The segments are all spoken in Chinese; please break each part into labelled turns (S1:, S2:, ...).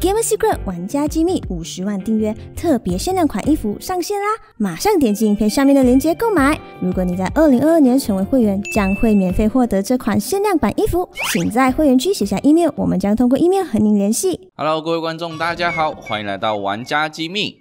S1: Game Secret 玩家机密五十万订阅特别限量款衣服上线啦！马上点击影片上面的链接购买。如果你在二零二二年成为会员，将会免费获得这款限量版衣服。请在会员区写下 email，我们将通过 email 和您联系。Hello，各位观众，大家好，欢迎来到玩家机密。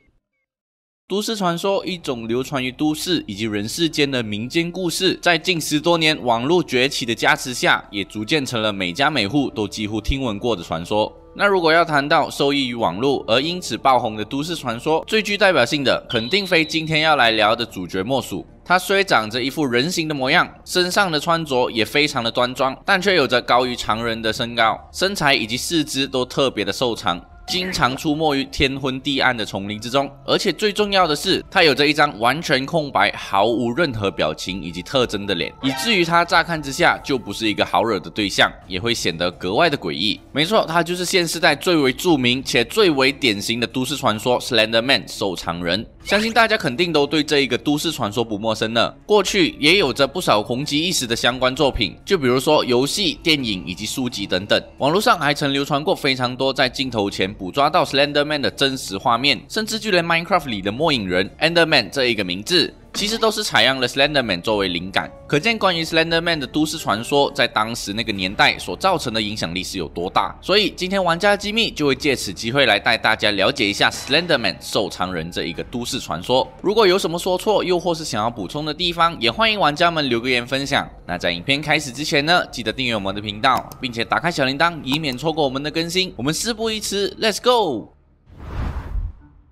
S1: 都市传说一种流传于都市以及人世间的民间故事，在近十多年网络崛起的加持下，也逐渐成了每家每户都几乎听闻过的传说。那如果要谈到受益于网络而因此爆红的都市传说，最具代表性的肯定非今天要来聊的主角莫属。他虽长着一副人形的模样，身上的穿着也非常的端庄，但却有着高于常人的身高，身材以及四肢都特别的瘦长。经常出没于天昏地暗的丛林之中，而且最重要的是，他有着一张完全空白、毫无任何表情以及特征的脸，以至于他乍看之下就不是一个好惹的对象，也会显得格外的诡异。没错，他就是现世代最为著名且最为典型的都市传说 ——Slender Man 收藏人。相信大家肯定都对这一个都市传说不陌生了。过去也有着不少红极一时的相关作品，就比如说游戏、电影以及书籍等等。网络上还曾流传过非常多在镜头前捕捉到 Slenderman 的真实画面，甚至就连 Minecraft 里的末影人 Enderman 这一个名字。其实都是采样了 Slenderman 作为灵感，可见关于 Slenderman 的都市传说在当时那个年代所造成的影响力是有多大。所以今天玩家机密就会借此机会来带大家了解一下 Slenderman 瘦长人这一个都市传说。如果有什么说错，又或是想要补充的地方，也欢迎玩家们留个言分享。那在影片开始之前呢，记得订阅我们的频道，并且打开小铃铛，以免错过我们的更新。我们事不宜迟，Let's go！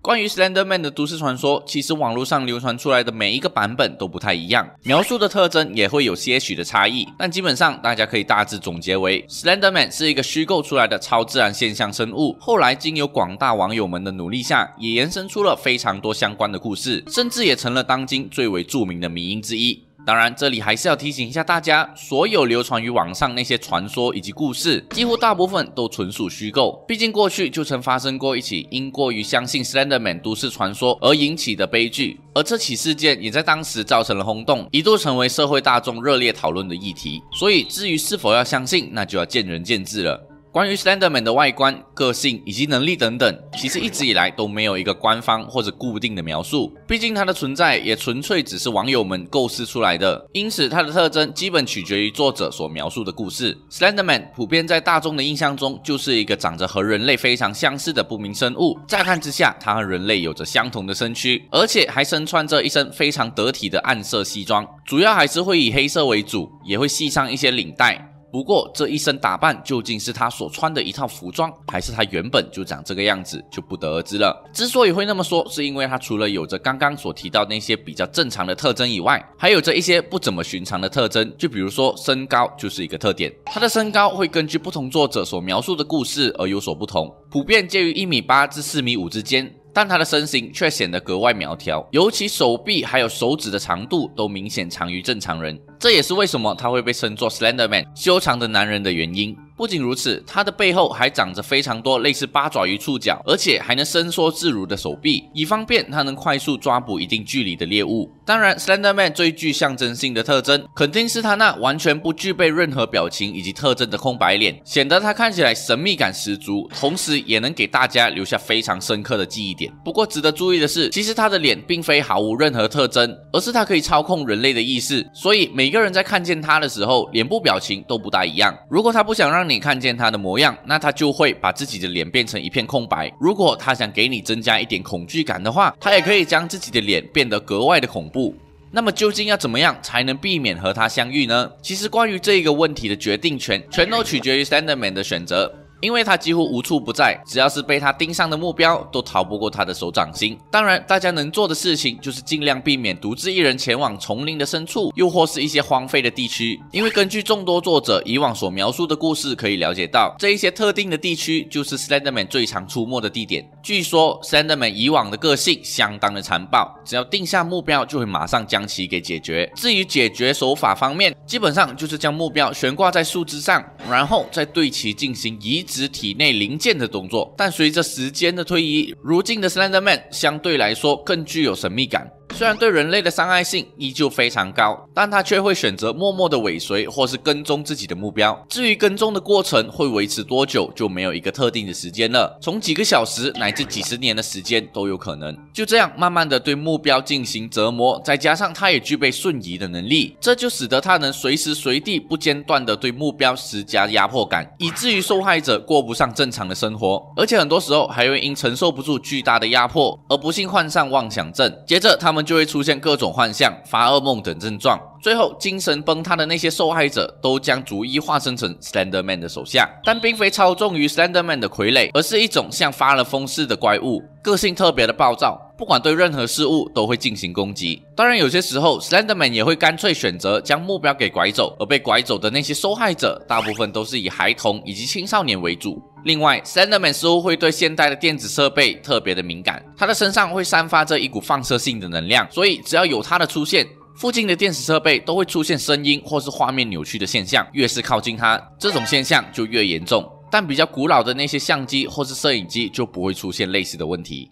S1: 关于 Slenderman 的都市传说，其实网络上流传出来的每一个版本都不太一样，描述的特征也会有些许的差异。但基本上，大家可以大致总结为，Slenderman 是一个虚构出来的超自然现象生物。后来经由广大网友们的努力下，也延伸出了非常多相关的故事，甚至也成了当今最为著名的迷因之一。当然，这里还是要提醒一下大家，所有流传于网上那些传说以及故事，几乎大部分都纯属虚构。毕竟过去就曾发生过一起因过于相信 Slenderman 都市传说而引起的悲剧，而这起事件也在当时造成了轰动，一度成为社会大众热烈讨论的议题。所以，至于是否要相信，那就要见仁见智了。关于 Slenderman 的外观、个性以及能力等等，其实一直以来都没有一个官方或者固定的描述。毕竟它的存在也纯粹只是网友们构思出来的，因此它的特征基本取决于作者所描述的故事。Slenderman 普遍在大众的印象中就是一个长着和人类非常相似的不明生物。乍看之下，它和人类有着相同的身躯，而且还身穿着一身非常得体的暗色西装，主要还是会以黑色为主，也会系上一些领带。不过，这一身打扮究竟是他所穿的一套服装，还是他原本就长这个样子，就不得而知了。之所以会那么说，是因为他除了有着刚刚所提到那些比较正常的特征以外，还有着一些不怎么寻常的特征。就比如说身高就是一个特点，他的身高会根据不同作者所描述的故事而有所不同，普遍介于一米八至四米五之间。但他的身形却显得格外苗条，尤其手臂还有手指的长度都明显长于正常人。这也是为什么他会被称作 Slender Man 修长的男人的原因。不仅如此，他的背后还长着非常多类似八爪鱼触角，而且还能伸缩自如的手臂，以方便他能快速抓捕一定距离的猎物。当然，Slender Man 最具象征性的特征肯定是他那完全不具备任何表情以及特征的空白脸，显得他看起来神秘感十足，同时也能给大家留下非常深刻的记忆点。不过，值得注意的是，其实他的脸并非毫无任何特征，而是他可以操控人类的意识，所以每。每个人在看见他的时候，脸部表情都不大一样。如果他不想让你看见他的模样，那他就会把自己的脸变成一片空白；如果他想给你增加一点恐惧感的话，他也可以将自己的脸变得格外的恐怖。那么究竟要怎么样才能避免和他相遇呢？其实关于这一个问题的决定权，全都取决于《Stand Man》的选择。因为他几乎无处不在，只要是被他盯上的目标，都逃不过他的手掌心。当然，大家能做的事情就是尽量避免独自一人前往丛林的深处，又或是一些荒废的地区。因为根据众多作者以往所描述的故事，可以了解到这一些特定的地区就是 Slenderman 最常出没的地点。据说 Slenderman 以往的个性相当的残暴，只要定下目标，就会马上将其给解决。至于解决手法方面，基本上就是将目标悬挂在树枝上，然后再对其进行一植。指体内零件的动作，但随着时间的推移，如今的《Slender Man》相对来说更具有神秘感。虽然对人类的伤害性依旧非常高，但它却会选择默默的尾随或是跟踪自己的目标。至于跟踪的过程会维持多久，就没有一个特定的时间了，从几个小时乃至几十年的时间都有可能。就这样慢慢的对目标进行折磨，再加上它也具备瞬移的能力，这就使得它能随时随地不间断的对目标施加压迫感，以至于受害者过不上正常的生活，而且很多时候还会因承受不住巨大的压迫而不幸患上妄想症。接着他们。就会出现各种幻象、发噩梦等症状，最后精神崩塌的那些受害者都将逐一化身成 Slenderman 的手下，但并非操纵于 Slenderman 的傀儡，而是一种像发了疯似的怪物，个性特别的暴躁，不管对任何事物都会进行攻击。当然，有些时候 Slenderman 也会干脆选择将目标给拐走，而被拐走的那些受害者大部分都是以孩童以及青少年为主。另外，Sandman 似乎会对现代的电子设备特别的敏感，他的身上会散发着一股放射性的能量，所以只要有他的出现，附近的电子设备都会出现声音或是画面扭曲的现象。越是靠近他，这种现象就越严重。但比较古老的那些相机或是摄影机就不会出现类似的问题。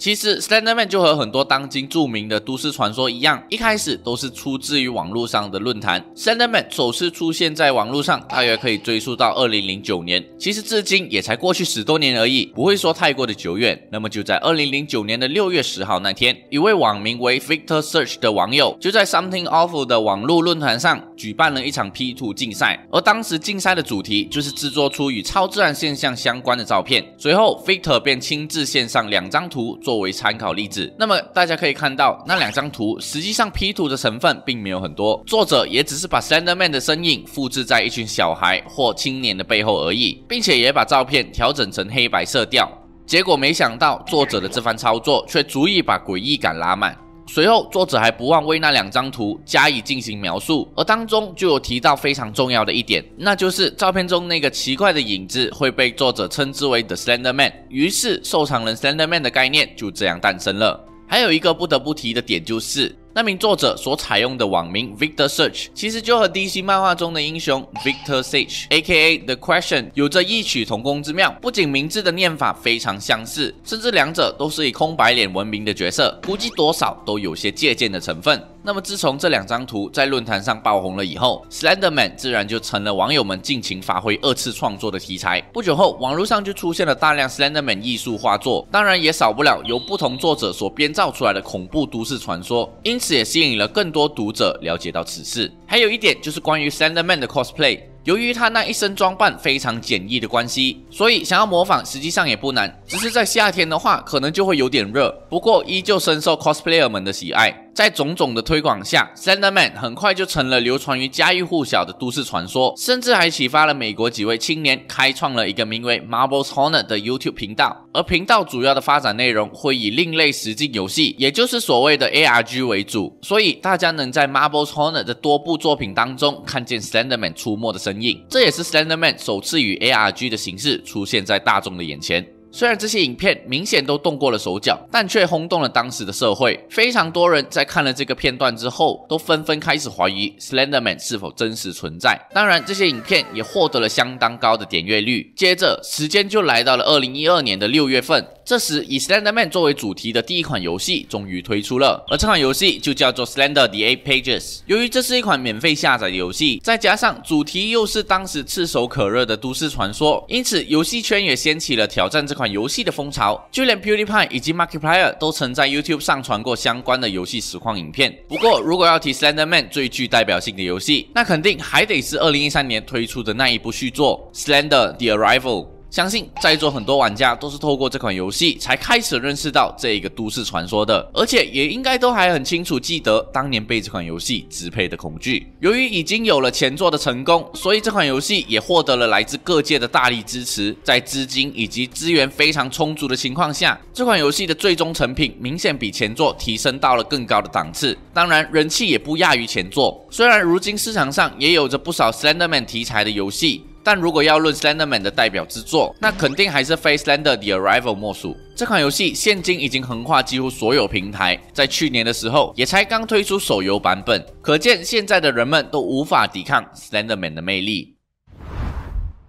S1: 其实，Slenderman 就和很多当今著名的都市传说一样，一开始都是出自于网络上的论坛。Slenderman 首次出现在网络上，大约可以追溯到2009年。其实，至今也才过去十多年而已，不会说太过的久远。那么，就在2009年的6月10号那天，一位网名为 Victor Search 的网友，就在 Something Awful 的网络论坛上举办了一场 P 图竞赛。而当时竞赛的主题就是制作出与超自然现象相关的照片。随后，Victor 便亲自献上两张图。作为参考例子，那么大家可以看到，那两张图实际上 P 图的成分并没有很多，作者也只是把 Slender Man 的身影复制在一群小孩或青年的背后而已，并且也把照片调整成黑白色调。结果没想到，作者的这番操作却足以把诡异感拉满。随后，作者还不忘为那两张图加以进行描述，而当中就有提到非常重要的一点，那就是照片中那个奇怪的影子会被作者称之为 The Slender Man。于是，瘦长人 Slender Man 的概念就这样诞生了。还有一个不得不提的点就是。那名作者所采用的网名 Victor s e a r c h 其实就和 DC 漫画中的英雄 Victor s e a r c h a k a The Question，有着异曲同工之妙。不仅名字的念法非常相似，甚至两者都是以空白脸闻名的角色，估计多少都有些借鉴的成分。那么自从这两张图在论坛上爆红了以后，Slenderman 自然就成了网友们尽情发挥二次创作的题材。不久后，网络上就出现了大量 Slenderman 艺术画作，当然也少不了由不同作者所编造出来的恐怖都市传说，因此也吸引了更多读者了解到此事。还有一点就是关于 Slenderman 的 cosplay，由于他那一身装扮非常简易的关系，所以想要模仿实际上也不难，只是在夏天的话可能就会有点热。不过依旧深受 cosplayer 们的喜爱。在种种的推广下 s a n d e r m a n 很快就成了流传于家喻户晓的都市传说，甚至还启发了美国几位青年开创了一个名为 Marble's h o n e r 的 YouTube 频道。而频道主要的发展内容会以另类实境游戏，也就是所谓的 ARG 为主，所以大家能在 Marble's h o n e r 的多部作品当中看见 s a n d e r m a n 出没的身影，这也是 s a n d e r m a n 首次以 ARG 的形式出现在大众的眼前。虽然这些影片明显都动过了手脚，但却轰动了当时的社会。非常多人在看了这个片段之后，都纷纷开始怀疑 Slenderman 是否真实存在。当然，这些影片也获得了相当高的点阅率。接着，时间就来到了二零一二年的六月份。这时，以 Slenderman 作为主题的第一款游戏终于推出了，而这款游戏就叫做 Slender the Eight Pages。由于这是一款免费下载的游戏，再加上主题又是当时炙手可热的都市传说，因此游戏圈也掀起了挑战这款游戏的风潮。就连 PewDiePie 以及 Markiplier 都曾在 YouTube 上传过相关的游戏实况影片。不过，如果要提 Slenderman 最具代表性的游戏，那肯定还得是2013年推出的那一部续作 Slender the Arrival。相信在座很多玩家都是透过这款游戏才开始认识到这一个都市传说的，而且也应该都还很清楚记得当年被这款游戏支配的恐惧。由于已经有了前作的成功，所以这款游戏也获得了来自各界的大力支持。在资金以及资源非常充足的情况下，这款游戏的最终成品明显比前作提升到了更高的档次，当然人气也不亚于前作。虽然如今市场上也有着不少 Slenderman 题材的游戏。但如果要论 Slenderman 的代表之作，那肯定还是《Face Slender: The Arrival》莫属。这款游戏现今已经横跨几乎所有平台，在去年的时候也才刚推出手游版本，可见现在的人们都无法抵抗 Slenderman 的魅力。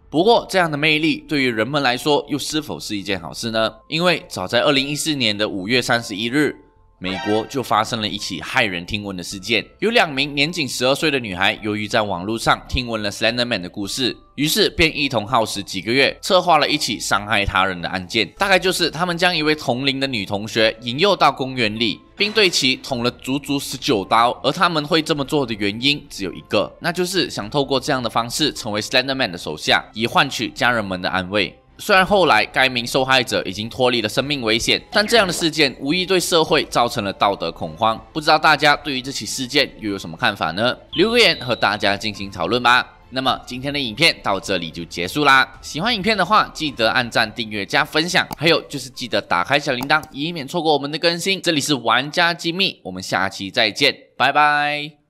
S1: 不过，这样的魅力对于人们来说，又是否是一件好事呢？因为早在二零一四年的五月三十一日，美国就发生了一起骇人听闻的事件，有两名年仅十二岁的女孩，由于在网络上听闻了 Slenderman 的故事，于是便一同耗时几个月，策划了一起伤害他人的案件。大概就是他们将一位同龄的女同学引诱到公园里，并对其捅了足足十九刀。而他们会这么做的原因只有一个，那就是想透过这样的方式成为 Slenderman 的手下，以换取家人们的安慰。虽然后来该名受害者已经脱离了生命危险，但这样的事件无疑对社会造成了道德恐慌。不知道大家对于这起事件又有什么看法呢？留个言和大家进行讨论吧。那么今天的影片到这里就结束啦。喜欢影片的话，记得按赞、订阅、加分享，还有就是记得打开小铃铛，以免错过我们的更新。这里是玩家机密，我们下期再见，拜拜。